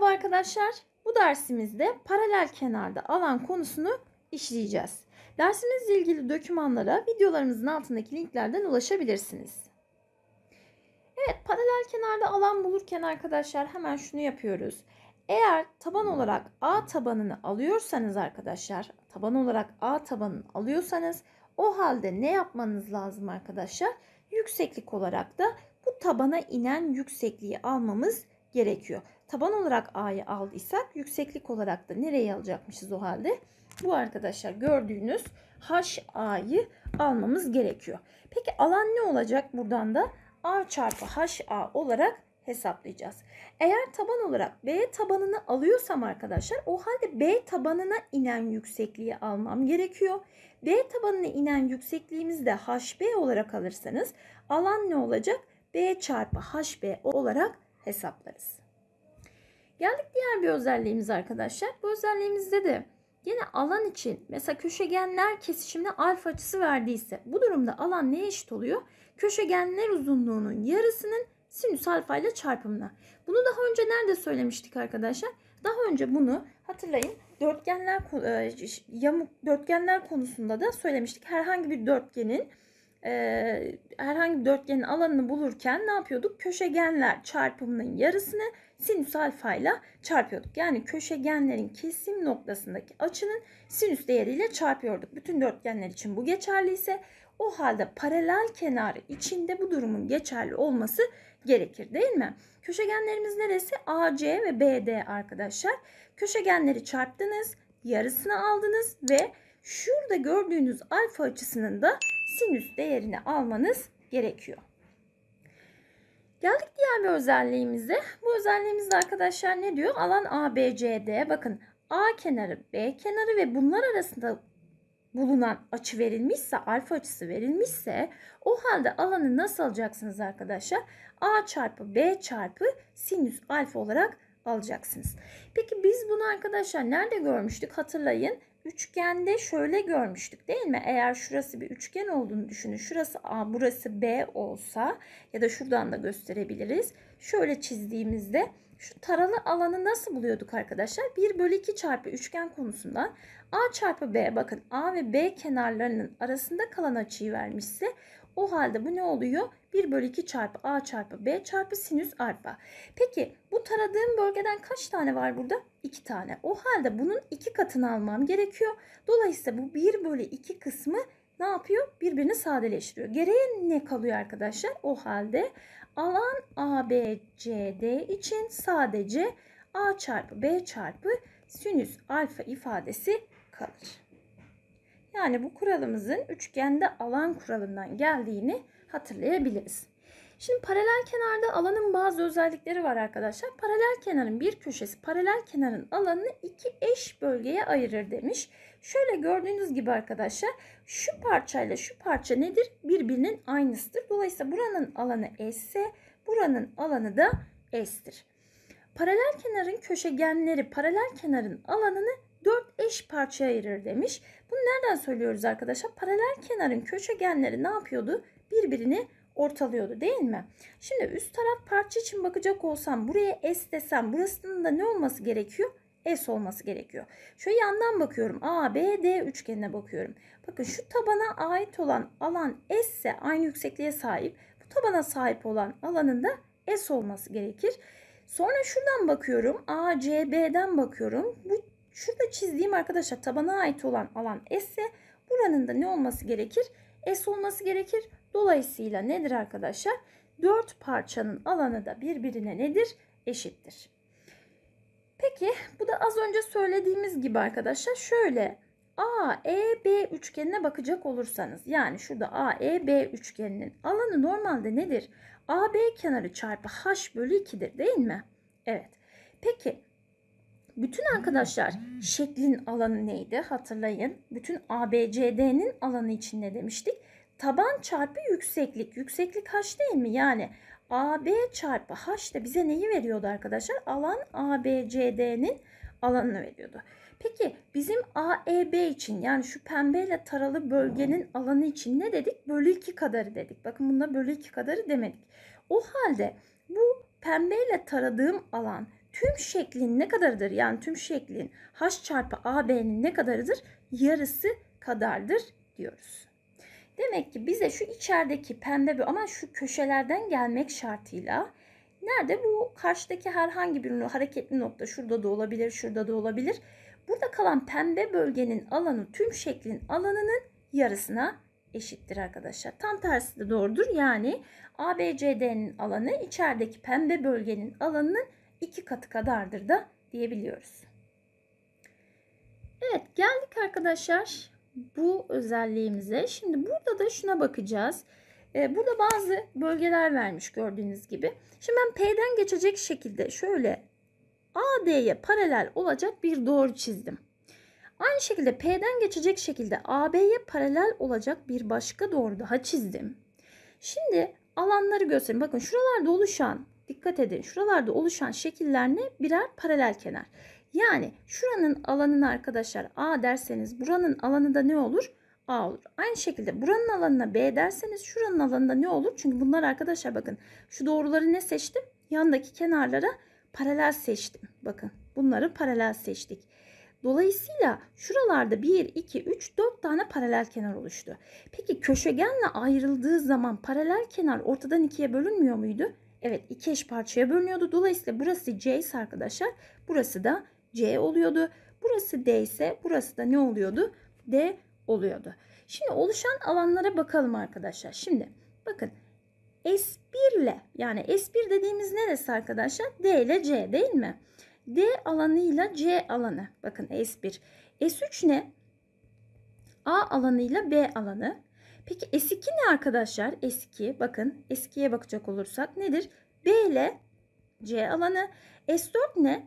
Merhaba arkadaşlar. Bu dersimizde paralel kenarda alan konusunu işleyeceğiz. Dersimizle ilgili dokümanlara videolarımızın altındaki linklerden ulaşabilirsiniz. Evet, paralel kenarda alan bulurken arkadaşlar hemen şunu yapıyoruz. Eğer taban olarak A tabanını alıyorsanız arkadaşlar, taban olarak A tabanını alıyorsanız o halde ne yapmanız lazım arkadaşlar? Yükseklik olarak da bu tabana inen yüksekliği almamız gerekiyor taban olarak A'yı aldıysak yükseklik olarak da nereye alacakmışız o halde? Bu arkadaşlar gördüğünüz HA'yı almamız gerekiyor. Peki alan ne olacak? Buradan da A çarpı HA olarak hesaplayacağız. Eğer taban olarak B tabanını alıyorsam arkadaşlar o halde B tabanına inen yüksekliği almam gerekiyor. B tabanına inen yüksekliğimizi de HB olarak alırsanız alan ne olacak? B çarpı HB olarak hesaplarız. Geldik diğer bir özelliğimiz arkadaşlar. Bu özelliğimizde de yine alan için mesela köşegenler kesişimine alfa açısı verdiyse bu durumda alan neye eşit oluyor? Köşegenler uzunluğunun yarısının sinüs alfa ile çarpımına. Bunu daha önce nerede söylemiştik arkadaşlar? Daha önce bunu hatırlayın dörtgenler e, yamuk dörtgenler konusunda da söylemiştik. Herhangi bir dörtgenin e, herhangi bir dörtgenin alanını bulurken ne yapıyorduk? Köşegenler çarpımının yarısını sinüs alfa ile çarpıyorduk. Yani köşegenlerin kesim noktasındaki açının sinüs değeriyle çarpıyorduk. Bütün dörtgenler için bu geçerli ise o halde paralel kenarı içinde bu durumun geçerli olması gerekir değil mi? Köşegenlerimiz neresi? AC ve BD arkadaşlar. Köşegenleri çarptınız, yarısını aldınız ve şurada gördüğünüz alfa açısının da sinüs değerini almanız gerekiyor. Geldik diğer bir özelliğimize. Bu özelliğimizde arkadaşlar ne diyor? Alan ABCD. Bakın A kenarı, B kenarı ve bunlar arasında bulunan açı verilmişse, alfa açısı verilmişse o halde alanı nasıl alacaksınız arkadaşlar? A çarpı B çarpı sinüs alfa olarak alacaksınız. Peki biz bunu arkadaşlar nerede görmüştük? Hatırlayın üçgende şöyle görmüştük değil mi? Eğer şurası bir üçgen olduğunu düşünün. Şurası A, burası B olsa ya da şuradan da gösterebiliriz. Şöyle çizdiğimizde şu taralı alanı nasıl buluyorduk arkadaşlar? 1 bölü 2 çarpı üçgen konusundan A çarpı B bakın A ve B kenarlarının arasında kalan açıyı vermişse o halde bu ne oluyor? 1 bölü 2 çarpı a çarpı b çarpı sinüs alfa. Peki bu taradığım bölgeden kaç tane var burada? 2 tane. O halde bunun 2 katını almam gerekiyor. Dolayısıyla bu 1 bölü 2 kısmı ne yapıyor? Birbirini sadeleştiriyor. Gereğe ne kalıyor arkadaşlar? O halde alan ABCD için sadece A çarpı B çarpı sinüs alfa ifadesi kalır. Yani bu kuralımızın üçgende alan kuralından geldiğini hatırlayabiliriz. Şimdi paralel kenarda alanın bazı özellikleri var arkadaşlar. Paralel kenarın bir köşesi paralel kenarın alanını iki eş bölgeye ayırır demiş. Şöyle gördüğünüz gibi arkadaşlar şu parçayla şu parça nedir? Birbirinin aynısıdır. Dolayısıyla buranın alanı S ise buranın alanı da S'tir. Paralel kenarın köşegenleri paralel kenarın alanını dört eş parçaya ayırır demiş. Bunu nereden söylüyoruz arkadaşlar? Paralel kenarın köşegenleri ne yapıyordu? Birbirini ortalıyordu değil mi? Şimdi üst taraf parça için bakacak olsam buraya S desem burasının da ne olması gerekiyor? S olması gerekiyor. Şöyle yandan bakıyorum. A, B, D üçgenine bakıyorum. Bakın şu tabana ait olan alan S ise aynı yüksekliğe sahip. Bu tabana sahip olan alanın da S olması gerekir. Sonra şuradan bakıyorum. A, C, B'den bakıyorum. Bu Şurada çizdiğim arkadaşlar tabana ait olan alan S ise buranın da ne olması gerekir? S olması gerekir. Dolayısıyla nedir arkadaşlar? 4 parçanın alanı da birbirine nedir? Eşittir. Peki bu da az önce söylediğimiz gibi arkadaşlar şöyle A, E, B üçgenine bakacak olursanız yani şurada A, E, B üçgeninin alanı normalde nedir? A, B kenarı çarpı H bölü 2'dir değil mi? Evet. Peki bütün arkadaşlar şeklin alanı neydi hatırlayın. Bütün ABCD'nin alanı içinde demiştik. Taban çarpı yükseklik. Yükseklik h değil mi? Yani AB çarpı h de bize neyi veriyordu arkadaşlar? Alan ABCD'nin alanını veriyordu. Peki bizim AEB için yani şu pembeyle taralı bölgenin alanı için ne dedik? Bölü 2 kadarı dedik. Bakın bunda bölü 2 kadarı demedik. O halde bu pembeyle taradığım alan tüm şeklin ne kadarıdır? Yani tüm şeklin h çarpı ab'nin ne kadarıdır? Yarısı kadardır diyoruz. Demek ki bize şu içerideki pembe bir ama şu köşelerden gelmek şartıyla nerede bu karşıdaki herhangi bir hareketli nokta şurada da olabilir, şurada da olabilir. Burada kalan pembe bölgenin alanı tüm şeklin alanının yarısına eşittir arkadaşlar. Tam tersi de doğrudur. Yani ABCD'nin alanı içerideki pembe bölgenin alanının iki katı kadardır da diyebiliyoruz. Evet geldik arkadaşlar bu özelliğimize. Şimdi burada da şuna bakacağız. Ee, burada bazı bölgeler vermiş gördüğünüz gibi. Şimdi ben P'den geçecek şekilde şöyle AD'ye paralel olacak bir doğru çizdim. Aynı şekilde P'den geçecek şekilde AB'ye paralel olacak bir başka doğru daha çizdim. Şimdi alanları göstereyim. Bakın şuralarda oluşan Dikkat edin şuralarda oluşan şekiller ne? Birer paralel kenar. Yani şuranın alanını arkadaşlar A derseniz buranın alanı da ne olur? A olur. Aynı şekilde buranın alanına B derseniz şuranın alanında ne olur? Çünkü bunlar arkadaşlar bakın şu doğruları ne seçtim? Yandaki kenarlara paralel seçtim. Bakın bunları paralel seçtik. Dolayısıyla şuralarda 1, 2, 3, 4 tane paralel kenar oluştu. Peki köşegenle ayrıldığı zaman paralel kenar ortadan ikiye bölünmüyor muydu? Evet iki eş parçaya bölünüyordu. Dolayısıyla burası C ise arkadaşlar burası da C oluyordu. Burası D ise burası da ne oluyordu? D oluyordu. Şimdi oluşan alanlara bakalım arkadaşlar. Şimdi bakın S1 ile yani S1 dediğimiz neresi arkadaşlar? D ile C değil mi? D alanıyla C alanı. Bakın S1. S3 ne? A alanıyla B alanı. Peki S2 ne arkadaşlar? S2 bakın S2'ye bakacak olursak nedir? B ile C alanı. S4 ne?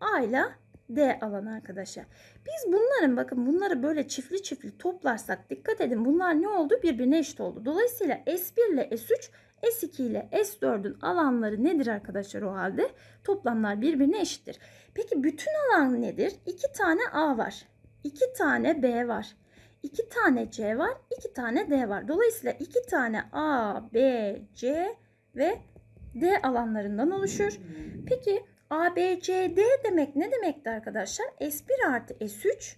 A ile D alanı arkadaşlar. Biz bunların bakın bunları böyle çiftli çiftli toplarsak dikkat edin bunlar ne oldu? Birbirine eşit oldu. Dolayısıyla S1 ile S3 S2 ile S4'ün alanları nedir arkadaşlar o halde? Toplamlar birbirine eşittir. Peki bütün alan nedir? 2 tane A var. 2 tane B var. 2 tane C var, 2 tane D var. Dolayısıyla 2 tane A, B, C ve D alanlarından oluşur. Peki A, B, C, D demek ne demekti arkadaşlar? S1 artı S3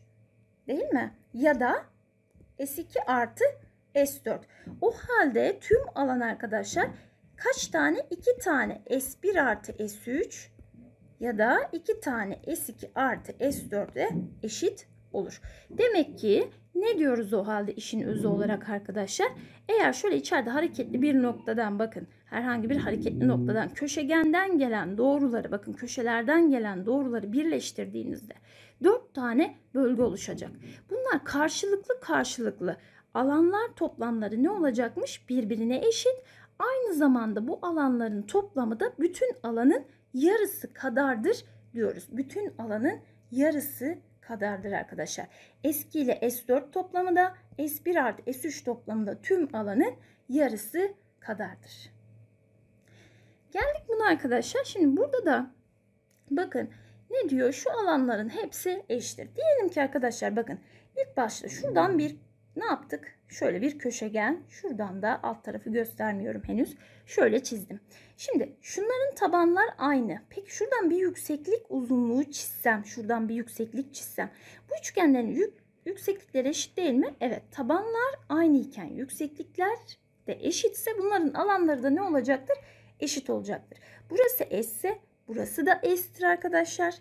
değil mi? Ya da S2 artı S4. O halde tüm alan arkadaşlar kaç tane? 2 tane S1 artı S3 ya da 2 tane S2 artı S4'e eşit olur. Demek ki ne diyoruz o halde işin özü olarak arkadaşlar? Eğer şöyle içeride hareketli bir noktadan bakın herhangi bir hareketli noktadan köşegenden gelen doğruları bakın köşelerden gelen doğruları birleştirdiğinizde 4 tane bölge oluşacak. Bunlar karşılıklı karşılıklı alanlar toplamları ne olacakmış? Birbirine eşit. Aynı zamanda bu alanların toplamı da bütün alanın yarısı kadardır diyoruz. Bütün alanın yarısı kadardır arkadaşlar. S2 ile S4 toplamı da S1 artı S3 toplamı da tüm alanın yarısı kadardır. Geldik buna arkadaşlar. Şimdi burada da bakın ne diyor? Şu alanların hepsi eşittir. Diyelim ki arkadaşlar bakın ilk başta şuradan bir ne yaptık? Şöyle bir köşegen. Şuradan da alt tarafı göstermiyorum henüz. Şöyle çizdim. Şimdi şunların tabanlar aynı. Peki şuradan bir yükseklik uzunluğu çizsem. Şuradan bir yükseklik çizsem. Bu üçgenlerin yük, yükseklikleri eşit değil mi? Evet tabanlar aynı iken yükseklikler de eşitse bunların alanları da ne olacaktır? Eşit olacaktır. Burası S ise burası da S'tir arkadaşlar.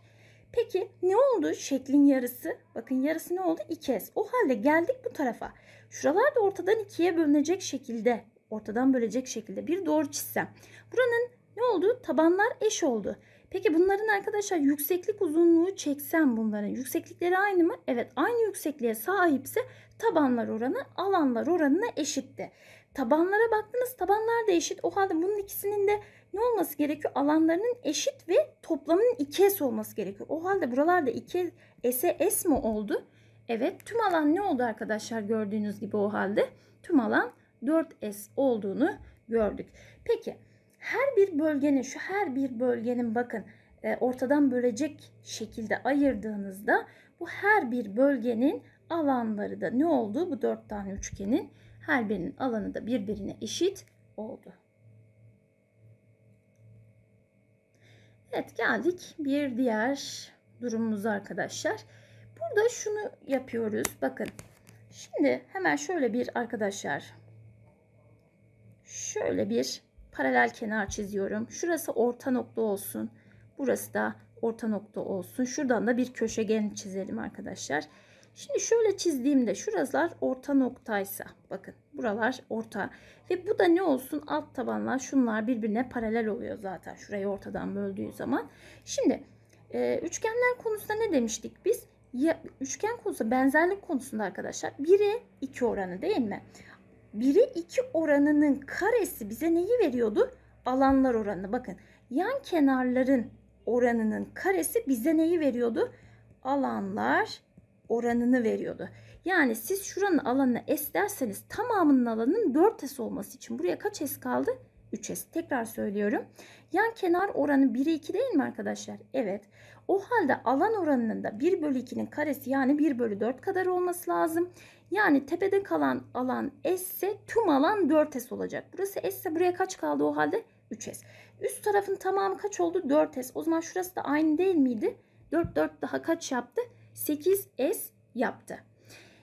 Peki ne oldu? Şeklin yarısı. Bakın yarısı ne oldu? 2s. O halde geldik bu tarafa. Şuralar da ortadan ikiye bölünecek şekilde. Ortadan bölecek şekilde bir doğru çizsem. Buranın ne oldu? Tabanlar eş oldu. Peki bunların arkadaşlar yükseklik uzunluğu çeksem bunların yükseklikleri aynı mı? Evet aynı yüksekliğe sahipse tabanlar oranı alanlar oranına eşitti. Tabanlara baktınız tabanlar da eşit. O halde bunun ikisinin de ne olması gerekiyor? Alanlarının eşit ve toplamının 2S olması gerekiyor. O halde buralarda 2S'e S mi oldu? Evet tüm alan ne oldu arkadaşlar gördüğünüz gibi o halde? Tüm alan 4S olduğunu gördük. Peki her bir bölgenin şu her bir bölgenin bakın e, ortadan bölecek şekilde ayırdığınızda bu her bir bölgenin alanları da ne oldu? Bu dört tane üçgenin her birinin alanı da birbirine eşit oldu. Evet geldik bir diğer durumumuz arkadaşlar. Burada şunu yapıyoruz. Bakın şimdi hemen şöyle bir arkadaşlar şöyle bir paralel kenar çiziyorum. Şurası orta nokta olsun. Burası da orta nokta olsun. Şuradan da bir köşegen çizelim arkadaşlar. Arkadaşlar. Şimdi şöyle çizdiğimde şuralar orta noktaysa bakın buralar orta ve bu da ne olsun alt tabanlar şunlar birbirine paralel oluyor zaten şurayı ortadan böldüğü zaman. Şimdi e, üçgenler konusunda ne demiştik biz? Ya, üçgen konusu benzerlik konusunda arkadaşlar 1'e 2 oranı değil mi? 1'e 2 oranının karesi bize neyi veriyordu? Alanlar oranını bakın yan kenarların oranının karesi bize neyi veriyordu? Alanlar oranını veriyordu. Yani siz şuranın alanını S derseniz tamamının alanının 4S olması için buraya kaç S kaldı? 3S. Tekrar söylüyorum. Yan kenar oranı 1'e 2 değil mi arkadaşlar? Evet. O halde alan oranının da 1 bölü 2'nin karesi yani 1 bölü 4 kadar olması lazım. Yani tepede kalan alan S ise tüm alan 4S olacak. Burası S ise buraya kaç kaldı o halde? 3S. Üst tarafın tamamı kaç oldu? 4S. O zaman şurası da aynı değil miydi? 4 4 daha kaç yaptı? 8S yaptı.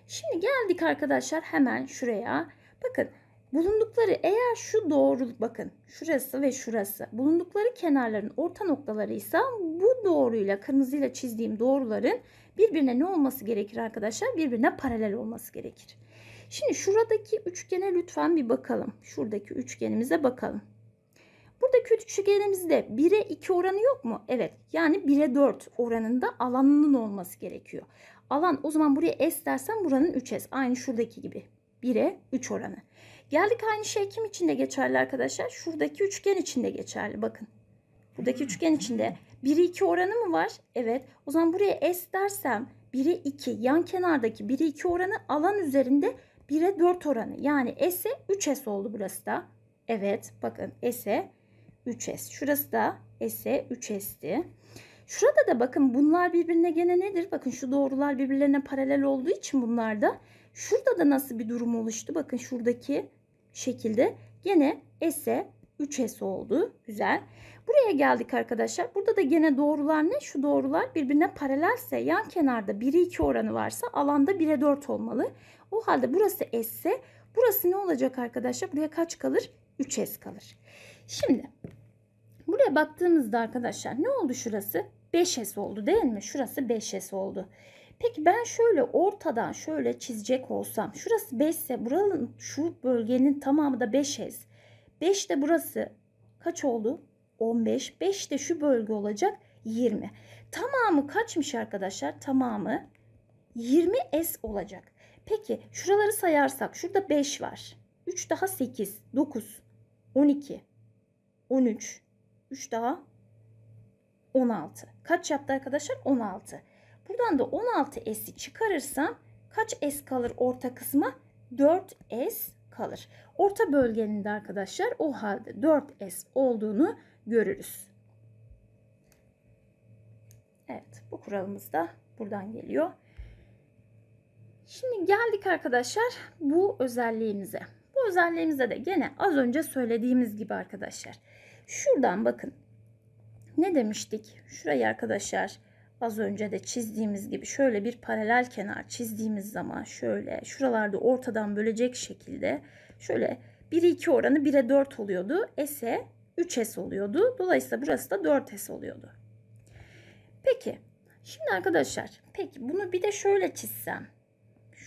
Şimdi geldik arkadaşlar hemen şuraya. Bakın bulundukları eğer şu doğruluk bakın şurası ve şurası bulundukları kenarların orta noktaları ise bu doğruyla kırmızıyla çizdiğim doğruların birbirine ne olması gerekir arkadaşlar? Birbirine paralel olması gerekir. Şimdi şuradaki üçgene lütfen bir bakalım. Şuradaki üçgenimize bakalım. Burada kötü şekerimizde 1'e 2 oranı yok mu? Evet. Yani 1'e 4 oranında alanının olması gerekiyor. Alan o zaman buraya S dersen buranın 3S. Aynı şuradaki gibi. 1'e 3 oranı. Geldik aynı şey kim için de geçerli arkadaşlar? Şuradaki üçgen içinde geçerli. Bakın. Buradaki üçgen içinde 1'e 2 oranı mı var? Evet. O zaman buraya S dersem 1'e 2 yan kenardaki 1'e 2 oranı alan üzerinde 1'e 4 oranı. Yani S'e 3S oldu burası da. Evet bakın S'e 3S. Şurası da S'e 3S'ti. Şurada da bakın bunlar birbirine gene nedir? Bakın şu doğrular birbirlerine paralel olduğu için bunlar da. Şurada da nasıl bir durum oluştu? Bakın şuradaki şekilde gene S'e 3S oldu. Güzel. Buraya geldik arkadaşlar. Burada da gene doğrular ne? Şu doğrular birbirine paralelse yan kenarda 1'e 2 oranı varsa alanda 1'e 4 olmalı. O halde burası S burası ne olacak arkadaşlar? Buraya kaç kalır? 3S kalır. Şimdi Buraya baktığımızda arkadaşlar ne oldu şurası? 5S oldu değil mi? Şurası 5S oldu. Peki ben şöyle ortadan şöyle çizecek olsam. Şurası 5 ise buranın şu bölgenin tamamı da 5S. 5 de burası kaç oldu? 15. 5 de şu bölge olacak 20. Tamamı kaçmış arkadaşlar? Tamamı 20S olacak. Peki şuraları sayarsak şurada 5 var. 3 daha 8, 9, 12, 13, 3 daha 16. Kaç yaptı arkadaşlar? 16. Buradan da 16 S'i çıkarırsam kaç S kalır orta kısma? 4 S kalır. Orta bölgenin de arkadaşlar o halde 4 S olduğunu görürüz. Evet bu kuralımız da buradan geliyor. Şimdi geldik arkadaşlar bu özelliğimize. Bu özelliğimize de gene az önce söylediğimiz gibi arkadaşlar. Şuradan bakın. Ne demiştik? Şurayı arkadaşlar az önce de çizdiğimiz gibi şöyle bir paralel kenar çizdiğimiz zaman şöyle şuralarda ortadan bölecek şekilde şöyle 1'e 2 oranı 1'e 4 oluyordu. S'e 3S oluyordu. Dolayısıyla burası da 4S oluyordu. Peki şimdi arkadaşlar peki bunu bir de şöyle çizsem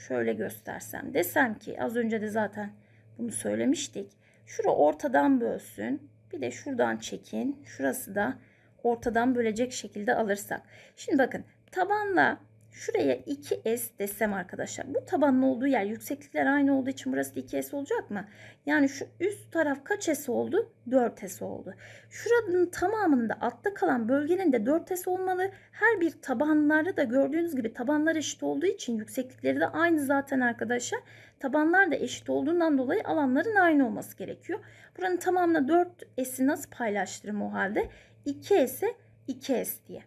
şöyle göstersem desem ki az önce de zaten bunu söylemiştik. Şura ortadan bölsün. Bir de şuradan çekin. Şurası da ortadan bölecek şekilde alırsak. Şimdi bakın tabanla Şuraya 2S desem arkadaşlar. Bu tabanın olduğu yer yükseklikler aynı olduğu için burası da 2S olacak mı? Yani şu üst taraf kaç S oldu? 4S oldu. Şuranın tamamında altta kalan bölgenin de 4S olmalı. Her bir tabanları da gördüğünüz gibi tabanlar eşit olduğu için yükseklikleri de aynı zaten arkadaşlar. Tabanlar da eşit olduğundan dolayı alanların aynı olması gerekiyor. Buranın tamamına 4S'i nasıl paylaştırım o halde? 2S'e 2S diye.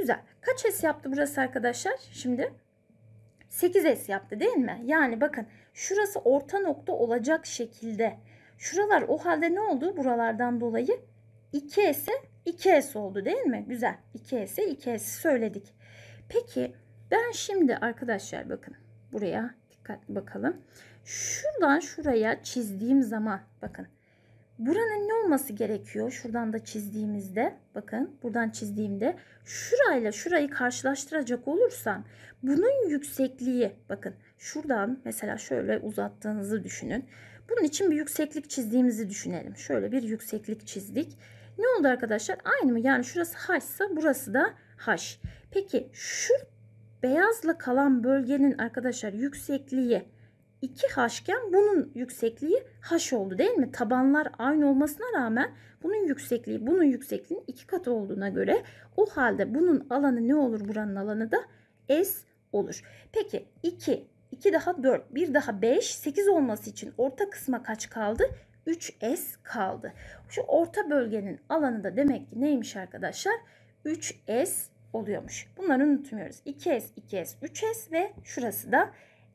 Güzel. Kaç S yaptı burası arkadaşlar? Şimdi 8S yaptı değil mi? Yani bakın şurası orta nokta olacak şekilde. Şuralar o halde ne oldu? Buralardan dolayı 2S'e 2S oldu değil mi? Güzel. 2S'e 2S söyledik. Peki ben şimdi arkadaşlar bakın buraya dikkat bakalım. Şuradan şuraya çizdiğim zaman bakın buranın ne olması gerekiyor? Şuradan da çizdiğimizde bakın buradan çizdiğimde şurayla şurayı karşılaştıracak olursam bunun yüksekliği bakın şuradan mesela şöyle uzattığınızı düşünün. Bunun için bir yükseklik çizdiğimizi düşünelim. Şöyle bir yükseklik çizdik. Ne oldu arkadaşlar? Aynı mı? Yani şurası haşsa burası da haş. Peki şu beyazla kalan bölgenin arkadaşlar yüksekliği 2 haşken bunun yüksekliği haş oldu değil mi? Tabanlar aynı olmasına rağmen bunun yüksekliği bunun yüksekliğinin iki katı olduğuna göre o halde bunun alanı ne olur? Buranın alanı da S olur. Peki 2, 2 daha 4, 1 daha 5, 8 olması için orta kısma kaç kaldı? 3S kaldı. Şu orta bölgenin alanı da demek ki neymiş arkadaşlar? 3S oluyormuş. Bunları unutmuyoruz. 2S, 2S, 3S ve şurası da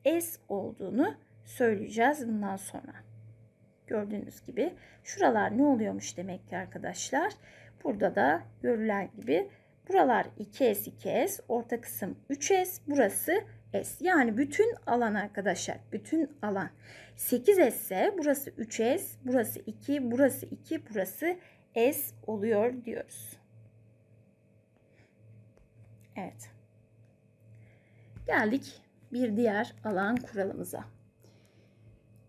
S olduğunu söyleyeceğiz bundan sonra. Gördüğünüz gibi şuralar ne oluyormuş demek ki arkadaşlar. Burada da görülen gibi buralar 2S 2S orta kısım 3S burası S. Yani bütün alan arkadaşlar bütün alan. 8S ise burası 3S burası 2 burası 2 burası S oluyor diyoruz. Evet. Geldik bir diğer alan kuralımıza.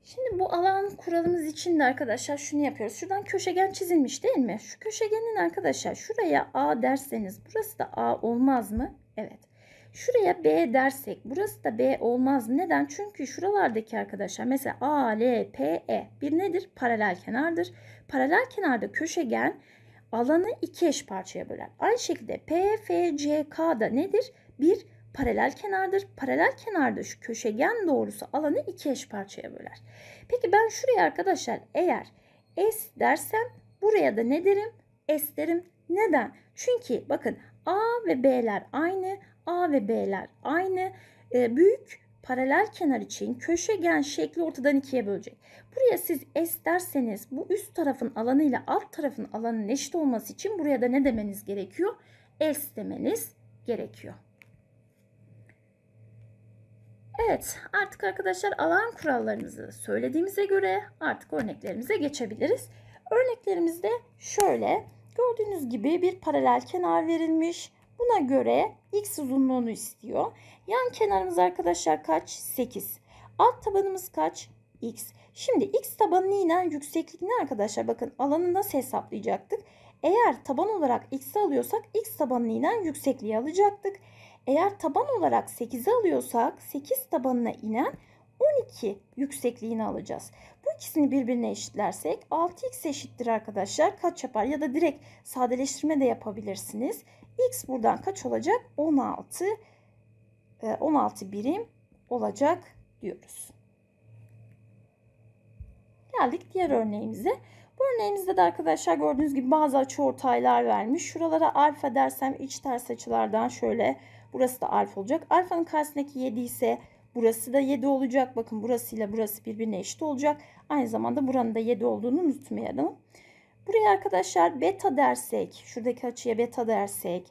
Şimdi bu alan kuralımız için de arkadaşlar şunu yapıyoruz. Şuradan köşegen çizilmiş değil mi? Şu köşegenin arkadaşlar şuraya A derseniz burası da A olmaz mı? Evet. Şuraya B dersek burası da B olmaz mı? Neden? Çünkü şuralardaki arkadaşlar mesela A, L, P, E bir nedir? Paralel kenardır. Paralel kenarda köşegen alanı iki eş parçaya böler. Aynı şekilde P, F, C, K da nedir? Bir paralel kenardır. Paralel kenarda şu köşegen doğrusu alanı iki eş parçaya böler. Peki ben şuraya arkadaşlar eğer S dersem buraya da ne derim? S derim. Neden? Çünkü bakın A ve B'ler aynı. A ve B'ler aynı. E, büyük paralel kenar için köşegen şekli ortadan ikiye bölecek. Buraya siz S derseniz bu üst tarafın alanı ile alt tarafın alanının eşit olması için buraya da ne demeniz gerekiyor? S demeniz gerekiyor. Evet artık arkadaşlar alan kurallarımızı söylediğimize göre artık örneklerimize geçebiliriz. Örneklerimizde şöyle gördüğünüz gibi bir paralel kenar verilmiş. Buna göre x uzunluğunu istiyor. Yan kenarımız arkadaşlar kaç? 8. Alt tabanımız kaç? x. Şimdi x tabanına inen ne arkadaşlar bakın alanı nasıl hesaplayacaktık? Eğer taban olarak x'i alıyorsak x tabanına inen yüksekliği alacaktık. Eğer taban olarak 8'i alıyorsak 8 tabanına inen 12 yüksekliğini alacağız. Bu ikisini birbirine eşitlersek 6x eşittir arkadaşlar. Kaç yapar? Ya da direkt sadeleştirme de yapabilirsiniz. x buradan kaç olacak? 16 16 e, birim olacak diyoruz. Geldik diğer örneğimize. Bu örneğimizde de arkadaşlar gördüğünüz gibi bazı açı ortaylar vermiş. Şuralara alfa dersem iç ters açılardan şöyle burası da alfa olacak. Alfanın karşısındaki 7 ise burası da 7 olacak. Bakın burasıyla burası birbirine eşit olacak. Aynı zamanda buranın da 7 olduğunu unutmayalım. Buraya arkadaşlar beta dersek, şuradaki açıya beta dersek,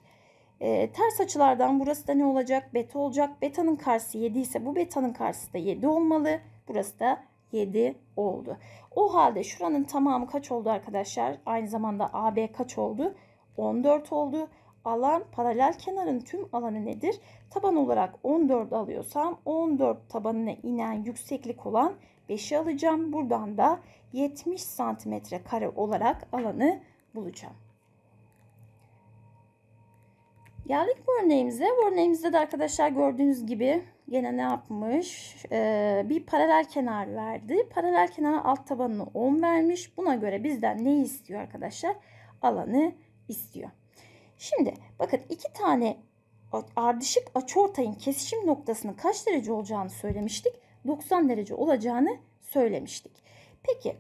e, ters açılardan burası da ne olacak? Beta olacak. Beta'nın karşısı 7 ise bu beta'nın karşısı da 7 olmalı. Burası da 7 oldu. O halde şuranın tamamı kaç oldu arkadaşlar? Aynı zamanda AB kaç oldu? 14 oldu. Alan paralel kenarın tüm alanı nedir? Taban olarak 14 alıyorsam 14 tabanına inen yükseklik olan 5'i alacağım. Buradan da 70 santimetre kare olarak alanı bulacağım. Geldik bu örneğimize. Bu örneğimizde de arkadaşlar gördüğünüz gibi gene ne yapmış? Ee, bir paralel kenar verdi. Paralel kenara alt tabanını 10 vermiş. Buna göre bizden ne istiyor arkadaşlar? Alanı istiyor. Şimdi bakın iki tane ardışık açıortayın kesişim noktasının kaç derece olacağını söylemiştik. 90 derece olacağını söylemiştik. Peki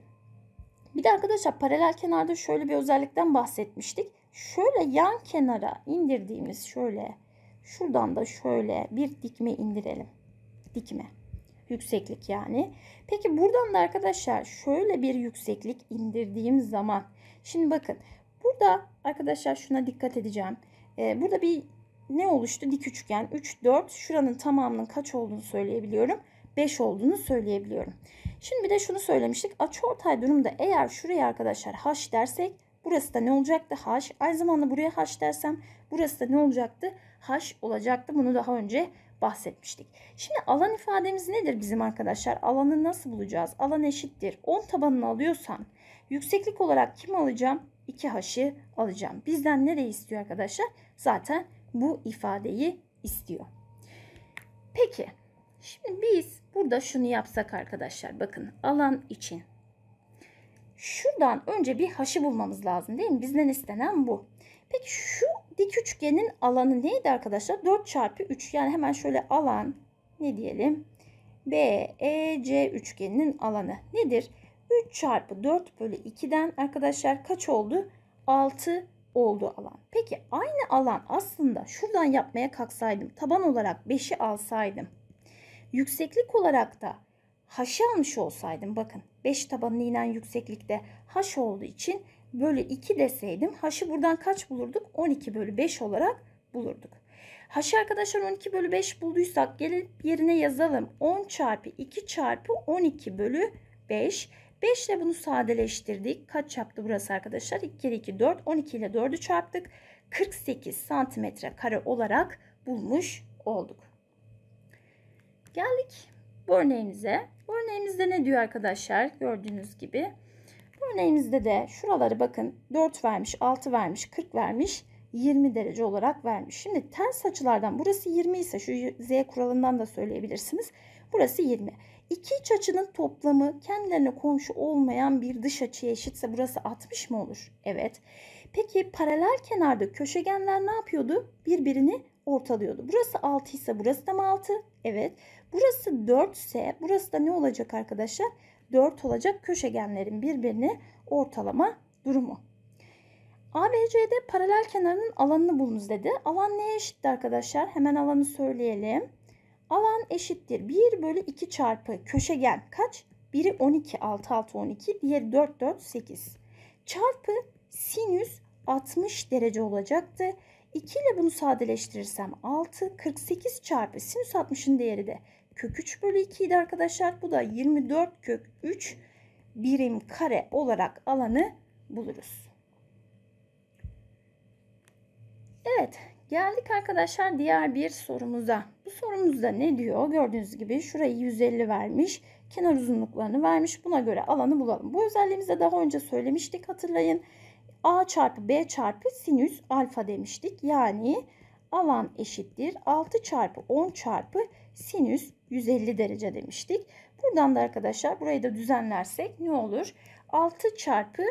bir de arkadaşlar paralel kenarda şöyle bir özellikten bahsetmiştik. Şöyle yan kenara indirdiğimiz şöyle Şuradan da şöyle bir dikme indirelim. Dikme. Yükseklik yani. Peki buradan da arkadaşlar şöyle bir yükseklik indirdiğim zaman. Şimdi bakın. Burada arkadaşlar şuna dikkat edeceğim. Ee, burada bir ne oluştu? Dik üçgen. 3, 4. Şuranın tamamının kaç olduğunu söyleyebiliyorum. 5 olduğunu söyleyebiliyorum. Şimdi bir de şunu söylemiştik. Açıortay durumda eğer şuraya arkadaşlar h dersek burası da ne olacaktı? h. Aynı zamanda buraya h dersem burası da ne olacaktı? h olacaktı. Bunu daha önce bahsetmiştik. Şimdi alan ifademiz nedir bizim arkadaşlar? Alanı nasıl bulacağız? Alan eşittir. 10 tabanını alıyorsam yükseklik olarak kim alacağım? 2h'ı alacağım. Bizden nereyi istiyor arkadaşlar? Zaten bu ifadeyi istiyor. Peki şimdi biz burada şunu yapsak arkadaşlar bakın alan için. Şuradan önce bir haşı bulmamız lazım değil mi? Bizden istenen bu. Peki şu dik üçgenin alanı neydi arkadaşlar? 4 çarpı 3 yani hemen şöyle alan ne diyelim? BEC üçgeninin alanı nedir? 3 çarpı 4 bölü 2'den arkadaşlar kaç oldu? 6 oldu alan. Peki aynı alan aslında şuradan yapmaya kalksaydım taban olarak 5'i alsaydım. Yükseklik olarak da haş almış olsaydım bakın 5 tabanın inen yükseklikte haş olduğu için bölü 2 deseydim haşı buradan kaç bulurduk? 12 bölü 5 olarak bulurduk. Haşı arkadaşlar 12 bölü 5 bulduysak gelip yerine yazalım. 10 çarpı 2 çarpı 12 bölü 5. 5 ile bunu sadeleştirdik. Kaç yaptı burası arkadaşlar? 2 kere 2 4. 12 ile 4'ü çarptık. 48 santimetre kare olarak bulmuş olduk. Geldik bu örneğimize. Bu örneğimizde ne diyor arkadaşlar? Gördüğünüz gibi örneğimizde de şuraları bakın 4 vermiş, 6 vermiş, 40 vermiş, 20 derece olarak vermiş. Şimdi ters açılardan burası 20 ise şu Z kuralından da söyleyebilirsiniz. Burası 20. İki iç açının toplamı kendilerine komşu olmayan bir dış açıya eşitse burası 60 mı olur? Evet. Peki paralel kenarda köşegenler ne yapıyordu? Birbirini ortalıyordu. Burası 6 ise burası da mı 6? Evet. Burası 4 ise burası da ne olacak arkadaşlar? 4 olacak köşegenlerin birbirini ortalama durumu. ABC'de paralel kenarının alanını bulunuz dedi. Alan neye eşittir arkadaşlar? Hemen alanı söyleyelim. Alan eşittir 1 bölü 2 çarpı köşegen kaç? Biri 12, 6, 6, 12. Diğeri 4, 4, 8. Çarpı sinüs 60 derece olacaktı. 2 ile bunu sadeleştirirsem 6, 48 çarpı sinüs 60'ın değeri de kök 3 bölü 2 idi arkadaşlar. Bu da 24 kök 3 birim kare olarak alanı buluruz. Evet geldik arkadaşlar diğer bir sorumuza. Bu sorumuzda ne diyor? Gördüğünüz gibi şurayı 150 vermiş. Kenar uzunluklarını vermiş. Buna göre alanı bulalım. Bu özelliğimizde daha önce söylemiştik hatırlayın. A çarpı B çarpı sinüs alfa demiştik. Yani alan eşittir 6 çarpı 10 çarpı sinüs 150 derece demiştik. Buradan da arkadaşlar burayı da düzenlersek ne olur? 6 çarpı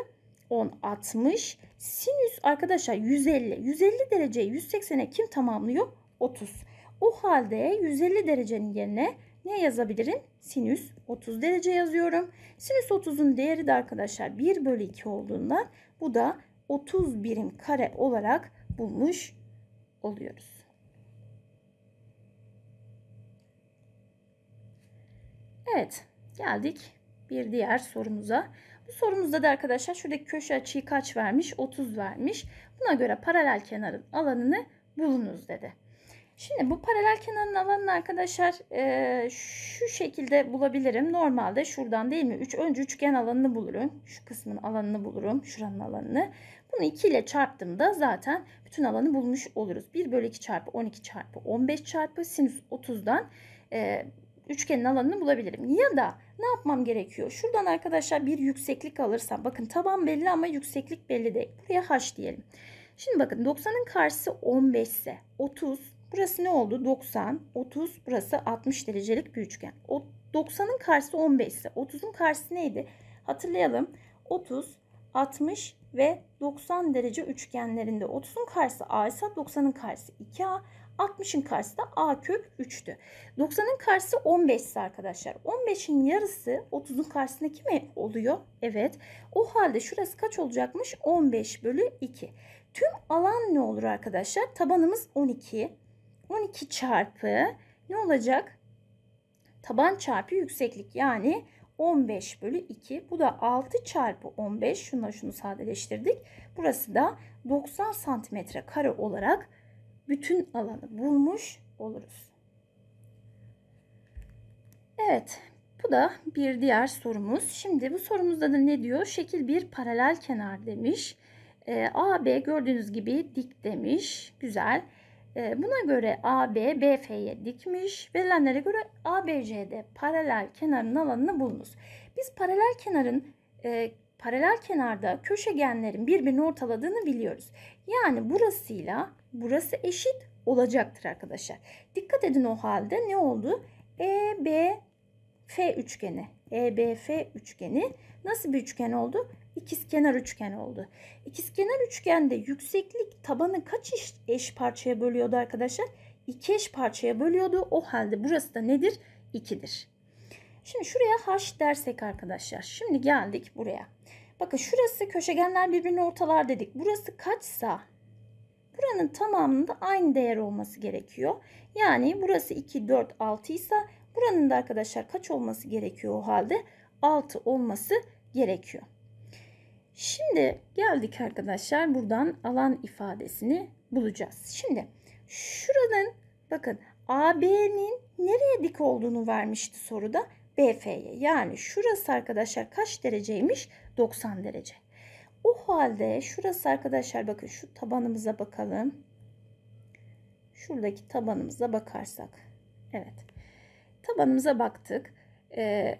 10 60 sinüs arkadaşlar 150 150 dereceyi 180'e kim tamamlıyor? 30. O halde 150 derecenin yerine ne yazabilirim? Sinüs 30 derece yazıyorum. Sinüs 30'un değeri de arkadaşlar 1 bölü 2 olduğundan bu da 30 birim kare olarak bulmuş oluyoruz. Evet geldik bir diğer sorumuza. Bu sorumuzda da arkadaşlar şuradaki köşe açıyı kaç vermiş? 30 vermiş. Buna göre paralel kenarın alanını bulunuz dedi. Şimdi bu paralel kenarın alanını arkadaşlar e, şu şekilde bulabilirim. Normalde şuradan değil mi? 3 önce üçgen alanını bulurum. Şu kısmın alanını bulurum. Şuranın alanını. Bunu 2 ile çarptığımda zaten bütün alanı bulmuş oluruz. 1 bölü 2 çarpı 12 çarpı 15 çarpı sinüs 30'dan e, üçgenin alanını bulabilirim. Ya da ne yapmam gerekiyor? Şuradan arkadaşlar bir yükseklik alırsam bakın taban belli ama yükseklik belli değil. Buraya h diyelim. Şimdi bakın 90'ın karşısı 15 ise 30 burası ne oldu? 90, 30 burası 60 derecelik bir üçgen. 90'ın karşısı 15 ise 30'un karşısı neydi? Hatırlayalım. 30, 60 ve 90 derece üçgenlerinde 30'un karşısı A ise 90'ın karşısı 2A, 60'ın karşısı da a kök 3'tü. 90'ın karşısı 15'si arkadaşlar. 15'in yarısı 30'un karşısındaki mi oluyor? Evet. O halde şurası kaç olacakmış? 15 bölü 2. Tüm alan ne olur arkadaşlar? Tabanımız 12. 12 çarpı ne olacak? Taban çarpı yükseklik yani 15 bölü 2. Bu da 6 çarpı 15. Şunla şunu sadeleştirdik. Burası da 90 santimetre kare olarak bütün alanı bulmuş oluruz. Evet, bu da bir diğer sorumuz. Şimdi bu sorumuzda da ne diyor? Şekil bir paralel kenar demiş. E, ee, AB gördüğünüz gibi dik demiş. Güzel. E, buna göre AB BF'ye dikmiş. Verilenlere göre ABC'de paralel kenarın alanını bulunuz. Biz paralel kenarın e, paralel kenarda köşegenlerin birbirini ortaladığını biliyoruz. Yani burasıyla burası eşit olacaktır arkadaşlar. Dikkat edin o halde ne oldu? EBF üçgeni. EBF üçgeni nasıl bir üçgen oldu? İkizkenar üçgen oldu. İkizkenar üçgende yükseklik tabanı kaç eş, parçaya bölüyordu arkadaşlar? İki eş parçaya bölüyordu. O halde burası da nedir? 2'dir. Şimdi şuraya h dersek arkadaşlar. Şimdi geldik buraya. Bakın şurası köşegenler birbirini ortalar dedik. Burası kaçsa Buranın tamamında aynı değer olması gerekiyor. Yani burası 2, 4, 6 ise buranın da arkadaşlar kaç olması gerekiyor o halde? 6 olması gerekiyor. Şimdi geldik arkadaşlar buradan alan ifadesini bulacağız. Şimdi şuranın bakın AB'nin nereye dik olduğunu vermişti soruda. BF'ye yani şurası arkadaşlar kaç dereceymiş? 90 derece. O halde şurası arkadaşlar bakın şu tabanımıza bakalım. Şuradaki tabanımıza bakarsak. Evet. Tabanımıza baktık. Ee,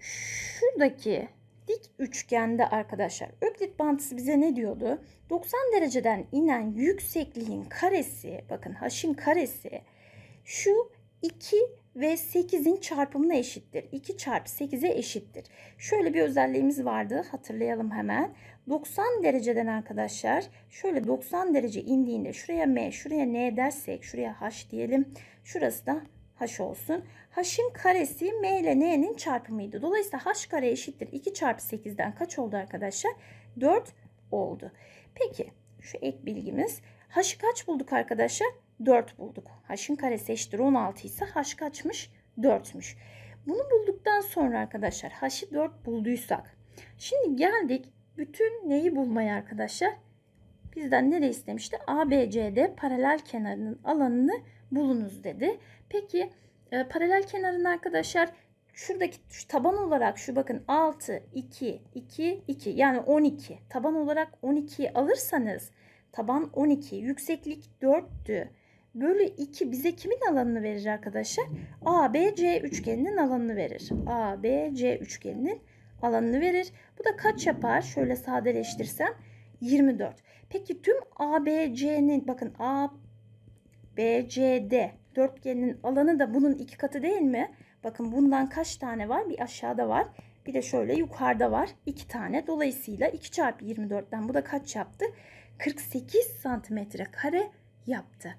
şuradaki dik üçgende arkadaşlar öklit bantısı bize ne diyordu? 90 dereceden inen yüksekliğin karesi bakın haşin karesi şu 2 ve 8'in çarpımına eşittir. 2 çarpı 8'e eşittir. Şöyle bir özelliğimiz vardı. Hatırlayalım hemen. 90 dereceden arkadaşlar şöyle 90 derece indiğinde şuraya m, şuraya n dersek, şuraya h diyelim. Şurası da h olsun. h'in karesi m ile n'nin çarpımıydı. Dolayısıyla h kare eşittir. 2 çarpı 8'den kaç oldu arkadaşlar? 4 oldu. Peki şu ek bilgimiz. H'ı kaç bulduk arkadaşlar? 4 bulduk. H'ın karesi eşittir 16 ise H kaçmış? 4'müş. Bunu bulduktan sonra arkadaşlar H'ı 4 bulduysak. Şimdi geldik bütün neyi bulmaya arkadaşlar? Bizden nereye istemişti? ABCD paralel kenarının alanını bulunuz dedi. Peki e, paralel kenarın arkadaşlar şuradaki şu taban olarak şu bakın 6, 2, 2, 2 yani 12. Taban olarak 12'yi alırsanız taban 12, yükseklik 4'tü bölü 2 bize kimin alanını verir arkadaşlar? ABC üçgeninin alanını verir. ABC üçgeninin alanını verir. Bu da kaç yapar? Şöyle sadeleştirsem 24. Peki tüm ABC'nin bakın ABCD dörtgenin alanı da bunun iki katı değil mi? Bakın bundan kaç tane var? Bir aşağıda var. Bir de şöyle yukarıda var. 2 tane. Dolayısıyla 2 çarpı 24'ten bu da kaç yaptı? 48 santimetre kare yaptı.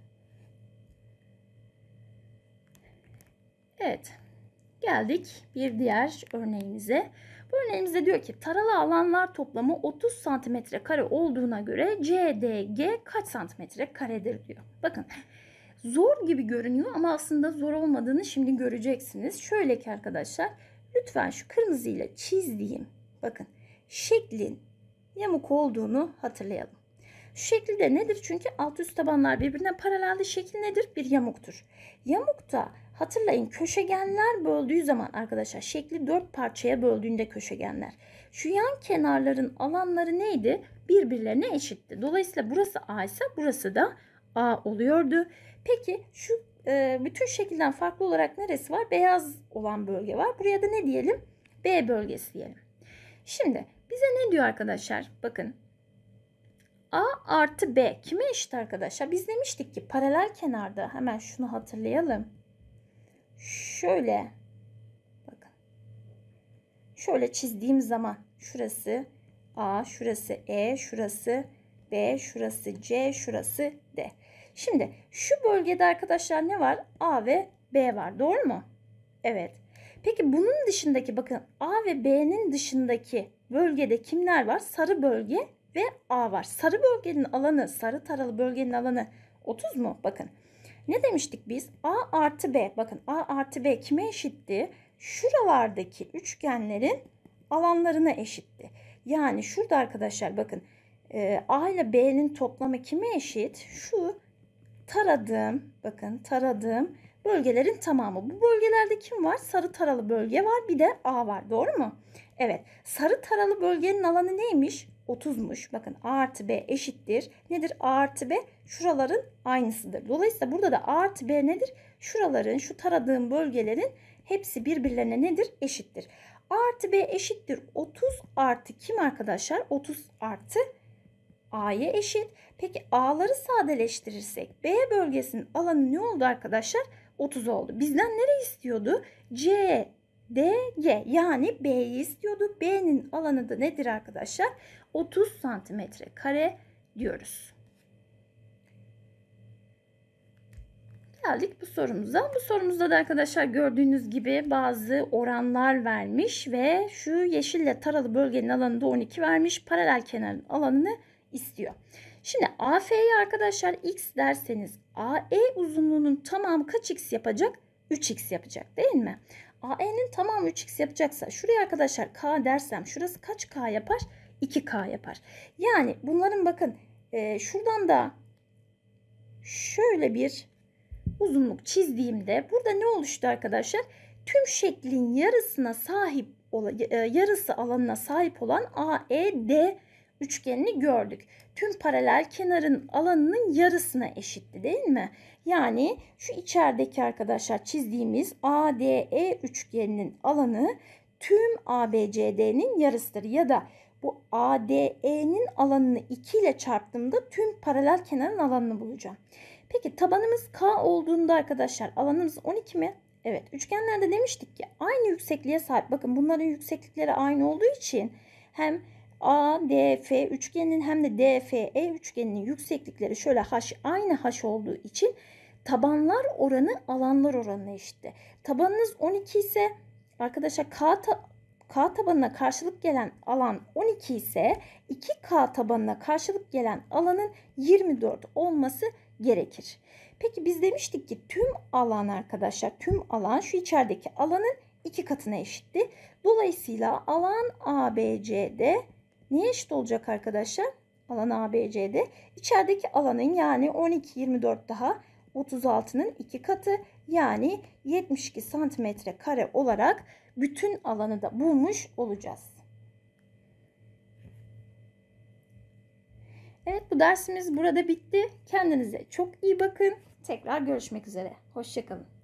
Evet. Geldik bir diğer örneğimize. Bu örneğimizde diyor ki taralı alanlar toplamı 30 santimetre kare olduğuna göre CDG kaç santimetre karedir diyor. Bakın zor gibi görünüyor ama aslında zor olmadığını şimdi göreceksiniz. Şöyle ki arkadaşlar lütfen şu kırmızıyla çizdiğim bakın şeklin yamuk olduğunu hatırlayalım. Şu şekli de nedir? Çünkü alt üst tabanlar birbirine paralelde şekil nedir? Bir yamuktur. Yamukta Hatırlayın köşegenler böldüğü zaman arkadaşlar şekli dört parçaya böldüğünde köşegenler. Şu yan kenarların alanları neydi? Birbirlerine eşitti. Dolayısıyla burası A ise burası da A oluyordu. Peki şu e, bütün şekilden farklı olarak neresi var? Beyaz olan bölge var. Buraya da ne diyelim? B bölgesi diyelim. Şimdi bize ne diyor arkadaşlar? Bakın A artı B kime eşit arkadaşlar? Biz demiştik ki paralel kenarda hemen şunu hatırlayalım şöyle bakın şöyle çizdiğim zaman şurası A, şurası E, şurası B, şurası C, şurası D. Şimdi şu bölgede arkadaşlar ne var? A ve B var. Doğru mu? Evet. Peki bunun dışındaki bakın A ve B'nin dışındaki bölgede kimler var? Sarı bölge ve A var. Sarı bölgenin alanı, sarı taralı bölgenin alanı 30 mu? Bakın ne demiştik biz? A artı B. Bakın A artı B kime eşitti? Şuralardaki üçgenlerin alanlarına eşitti. Yani şurada arkadaşlar bakın e, A ile B'nin toplamı kime eşit? Şu taradığım bakın taradığım bölgelerin tamamı. Bu bölgelerde kim var? Sarı taralı bölge var bir de A var doğru mu? Evet sarı taralı bölgenin alanı neymiş? 30'muş. Bakın A artı B eşittir. Nedir? A artı B şuraların aynısıdır. Dolayısıyla burada da A artı B nedir? Şuraların, şu taradığım bölgelerin hepsi birbirlerine nedir? Eşittir. A artı B eşittir. 30 artı kim arkadaşlar? 30 artı A'ya eşit. Peki A'ları sadeleştirirsek B bölgesinin alanı ne oldu arkadaşlar? 30 oldu. Bizden nereyi istiyordu? C, D, G yani B'yi istiyordu. B'nin alanı da nedir arkadaşlar? 30 santimetre kare diyoruz. Geldik bu sorumuza. Bu sorumuzda da arkadaşlar gördüğünüz gibi bazı oranlar vermiş ve şu yeşille taralı bölgenin alanında 12 vermiş. Paralel kenarın alanını istiyor. Şimdi AF'yi arkadaşlar x derseniz AE uzunluğunun tamamı kaç x yapacak? 3x yapacak değil mi? AE'nin tamamı 3x yapacaksa şuraya arkadaşlar k dersem şurası kaç k yapar? 2K yapar. Yani bunların bakın e, şuradan da şöyle bir uzunluk çizdiğimde burada ne oluştu arkadaşlar? Tüm şeklin yarısına sahip e, yarısı alanına sahip olan AED üçgenini gördük. Tüm paralel kenarın alanının yarısına eşitti değil mi? Yani şu içerideki arkadaşlar çizdiğimiz ADE üçgeninin alanı tüm ABCD'nin yarısıdır ya da bu ADE'nin alanını 2 ile çarptığımda tüm paralel kenarın alanını bulacağım. Peki tabanımız K olduğunda arkadaşlar alanımız 12 mi? Evet üçgenlerde demiştik ki aynı yüksekliğe sahip. Bakın bunların yükseklikleri aynı olduğu için hem ADF üçgeninin hem de DFE üçgeninin yükseklikleri şöyle h aynı h olduğu için tabanlar oranı alanlar oranına eşitti. Tabanınız 12 ise arkadaşlar K ta K tabanına karşılık gelen alan 12 ise 2K tabanına karşılık gelen alanın 24 olması gerekir. Peki biz demiştik ki tüm alan arkadaşlar tüm alan şu içerideki alanın 2 katına eşitti. Dolayısıyla alan ABC'de neye eşit olacak arkadaşlar? Alan ABC'de içerideki alanın yani 12 24 daha 36'nın 2 katı yani 72 santimetre kare olarak bütün alanı da bulmuş olacağız. Evet bu dersimiz burada bitti. Kendinize çok iyi bakın. Tekrar görüşmek üzere. Hoşçakalın.